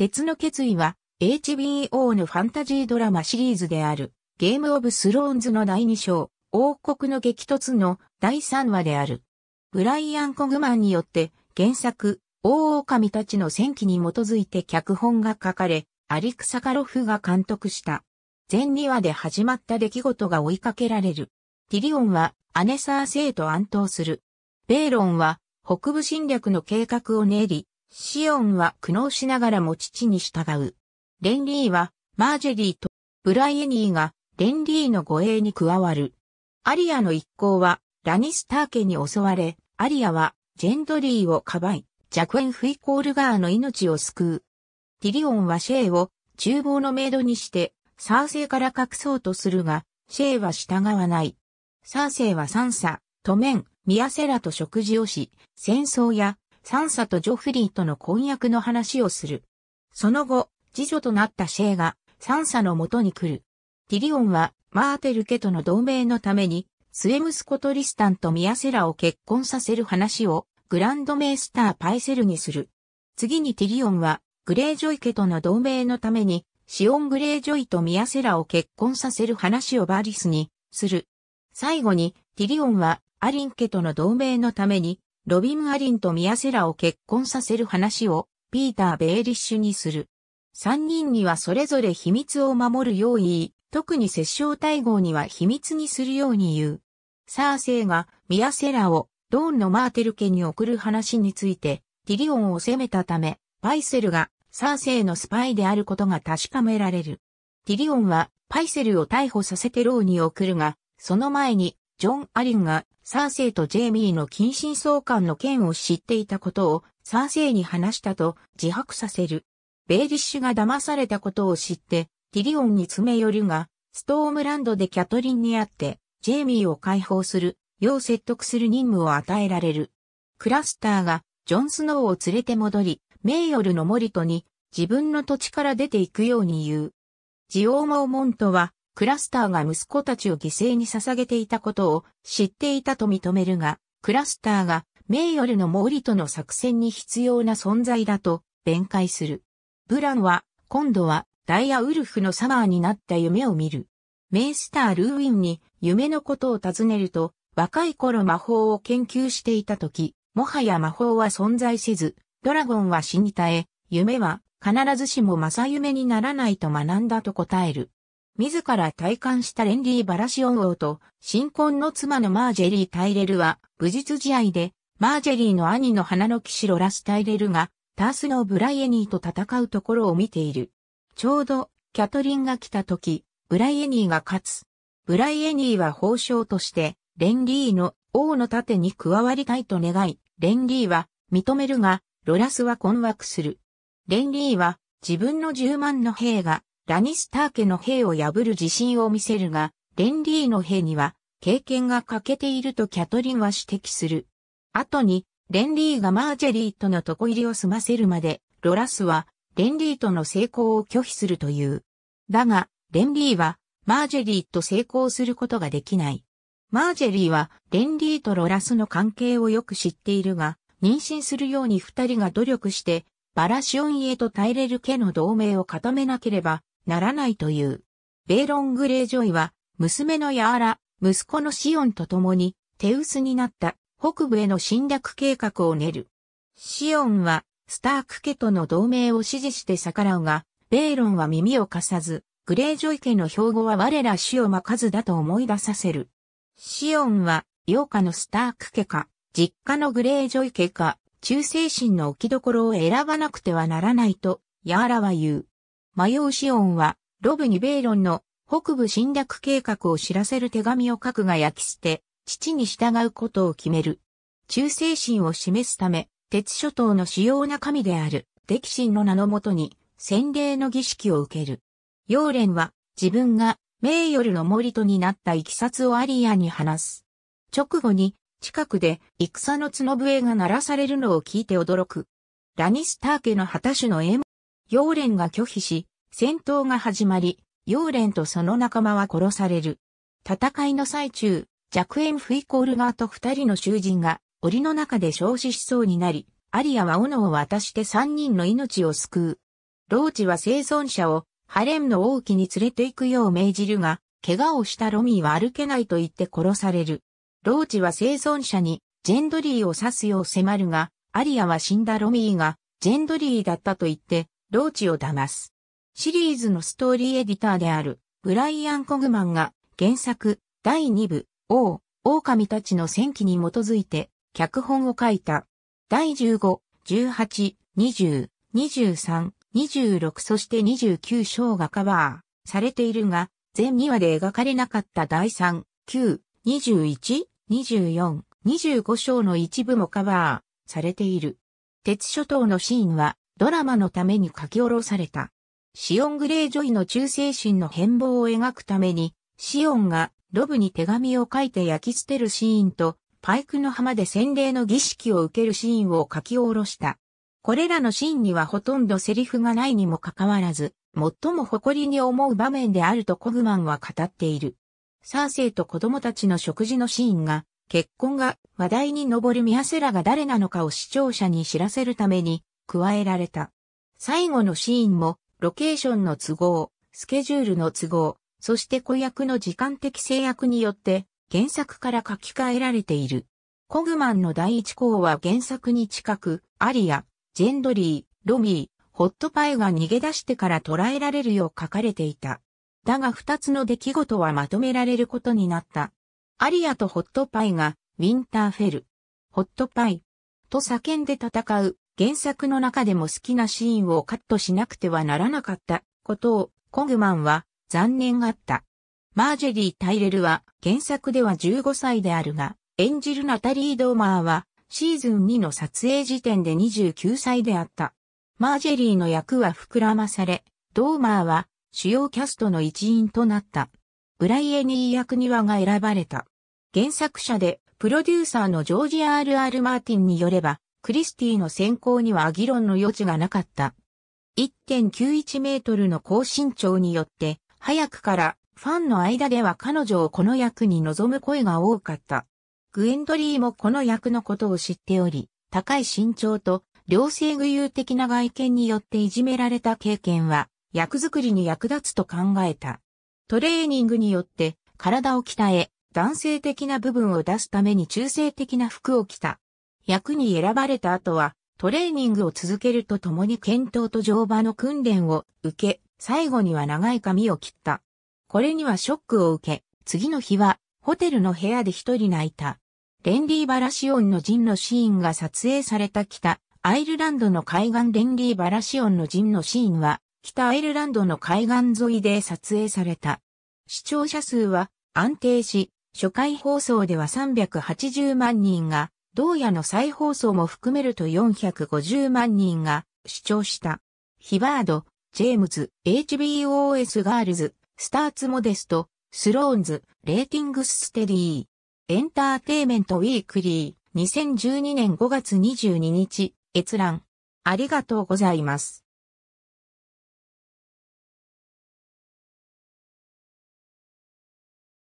鉄の決意は HBO のファンタジードラマシリーズであるゲームオブスローンズの第2章王国の激突の第3話である。ブライアン・コグマンによって原作大狼たちの戦記に基づいて脚本が書かれ、アリク・サカロフが監督した。全2話で始まった出来事が追いかけられる。ティリオンはアネサーセイと暗闘する。ベーロンは北部侵略の計画を練り、シオンは苦悩しながらも父に従う。レンリーはマージェリーとブライエニーがレンリーの護衛に加わる。アリアの一行はラニスター家に襲われ、アリアはジェンドリーをかばい、弱ンフイコールガーの命を救う。ティリオンはシェイを厨房のメイドにしてサーセイから隠そうとするが、シェイは従わない。サーセイはサンサ、トメン、ミアセラと食事をし、戦争やサンサとジョフリーとの婚約の話をする。その後、次女となったシェーが、サンサの元に来る。ティリオンは、マーテル家との同盟のために、末息子トリスタンとミアセラを結婚させる話を、グランドメイスターパイセルにする。次にティリオンは、グレージョイ家との同盟のために、シオン・グレージョイとミアセラを結婚させる話をバリスに、する。最後に、ティリオンは、アリン家との同盟のために、ロビン・アリンとミアセラを結婚させる話をピーター・ベーリッシュにする。三人にはそれぞれ秘密を守るよう言い、特に殺傷対号には秘密にするように言う。サーセイがミアセラをドーンのマーテル家に送る話について、ティリオンを責めたため、パイセルがサーセイのスパイであることが確かめられる。ティリオンはパイセルを逮捕させてローに送るが、その前にジョン・アリンがサーセイとジェイミーの近親相関の件を知っていたことをサーセイに話したと自白させる。ベイリッシュが騙されたことを知って、ティリオンに詰め寄るが、ストームランドでキャトリンに会って、ジェイミーを解放する、よう説得する任務を与えられる。クラスターが、ジョン・スノーを連れて戻り、メイヨルのモリトに、自分の土地から出ていくように言う。ジオーモーモントは、クラスターが息子たちを犠牲に捧げていたことを知っていたと認めるが、クラスターが名誉ルのモーリとの作戦に必要な存在だと弁解する。ブランは今度はダイアウルフのサマーになった夢を見る。メイスター・ルーウィンに夢のことを尋ねると、若い頃魔法を研究していた時、もはや魔法は存在せず、ドラゴンは死に絶え、夢は必ずしも正夢にならないと学んだと答える。自ら体感したレンリー・バラシオン王と、新婚の妻のマージェリー・タイレルは、武術試合で、マージェリーの兄の花の騎士ロラス・タイレルが、タースのブライエニーと戦うところを見ている。ちょうど、キャトリンが来た時、ブライエニーが勝つ。ブライエニーは褒章として、レンリーの王の盾に加わりたいと願い、レンリーは認めるが、ロラスは困惑する。レンリーは自分の10万の兵がラニスター家の兵を破る自信を見せるが、レンリーの兵には経験が欠けているとキャトリンは指摘する。後に、レンリーがマージェリーとの床入りを済ませるまで、ロラスは、レンリーとの成功を拒否するという。だが、レンリーは、マージェリーと成功することができない。マージェリーは、レンリーとロラスの関係をよく知っているが、妊娠するように二人が努力して、バラシオン家と耐えれる家の同盟を固めなければ、ならないという。ベーロン・グレージョイは、娘のヤーラ、息子のシオンと共に、手薄になった北部への侵略計画を練る。シオンは、スターク家との同盟を支持して逆らうが、ベーロンは耳を貸さず、グレージョイ家の標語は我ら死をまかずだと思い出させる。シオンは、ヨ家のスターク家か、実家のグレージョイ家か、忠誠心の置き所を選ばなくてはならないと、ヤーラは言う。マヨーシオンは、ロブにベイロンの北部侵略計画を知らせる手紙を書くが焼き捨て、父に従うことを決める。忠誠心を示すため、鉄諸島の主要な神である、デキシンの名のもとに、洗礼の儀式を受ける。ヨーレンは、自分が、名誉の森とになったいきさつをアリアに話す。直後に、近くで、戦の角笛が鳴らされるのを聞いて驚く。ラニスター家の果たしの絵も、ヨーレンが拒否し、戦闘が始まり、妖ンとその仲間は殺される。戦いの最中、弱炎不イコール側と二人の囚人が、檻の中で消死しそうになり、アリアは斧を渡して三人の命を救う。ローチは生存者を、ハレムの王妃に連れて行くよう命じるが、怪我をしたロミーは歩けないと言って殺される。ローチは生存者に、ジェンドリーを刺すよう迫るが、アリアは死んだロミーが、ジェンドリーだったと言って、ローチを騙す。シリーズのストーリーエディターであるブライアン・コグマンが原作第2部王、狼たちの戦記に基づいて脚本を書いた第15、18、20、23、26そして29章がカバーされているが全2話で描かれなかった第3、9、21、24、25章の一部もカバーされている。鉄諸島のシーンはドラマのために書き下ろされた。シオン・グレイ・ジョイの忠誠心の変貌を描くために、シオンがロブに手紙を書いて焼き捨てるシーンと、パイクの浜で洗礼の儀式を受けるシーンを書き下ろした。これらのシーンにはほとんどセリフがないにもかかわらず、最も誇りに思う場面であるとコグマンは語っている。サーセイと子供たちの食事のシーンが、結婚が話題に上るミアセラが誰なのかを視聴者に知らせるために加えられた。最後のシーンもロケーションの都合、スケジュールの都合、そして子役の時間的制約によって原作から書き換えられている。コグマンの第一項は原作に近く、アリア、ジェンドリー、ロミー、ホットパイが逃げ出してから捕らえられるよう書かれていた。だが二つの出来事はまとめられることになった。アリアとホットパイが、ウィンターフェル。ホットパイ。と叫んで戦う、原作の中でも好きなシーンをカットしなくてはならなかったことをコグマンは残念があった。マージェリー・タイレルは原作では15歳であるが、演じるナタリー・ドーマーはシーズン2の撮影時点で29歳であった。マージェリーの役は膨らまされ、ドーマーは主要キャストの一員となった。ブライエニー役にはが選ばれた。原作者でプロデューサーのジョージ・ R.R. マーティンによれば、クリスティの選考には議論の余地がなかった。1.91メートルの高身長によって、早くからファンの間では彼女をこの役に望む声が多かった。グエンドリーもこの役のことを知っており、高い身長と両性具有的な外見によっていじめられた経験は、役作りに役立つと考えた。トレーニングによって体を鍛え、男性的な部分を出すために中性的な服を着た。役に選ばれた後は、トレーニングを続けるとともに検討と乗馬の訓練を受け、最後には長い髪を切った。これにはショックを受け、次の日は、ホテルの部屋で一人泣いた。レンリーバラシオンの陣のシーンが撮影された北、アイルランドの海岸レンリーバラシオンの陣のシーンは、北アイルランドの海岸沿いで撮影された。視聴者数は安定し、初回放送では380万人が同夜の再放送も含めると450万人が視聴した。ヒバード、ジェームズ、HBOS ガールズ、スターツモデスト、スローンズ、レーティングスステディー。エンターテイメントウィークリー、2012年5月22日、閲覧。ありがとうございます。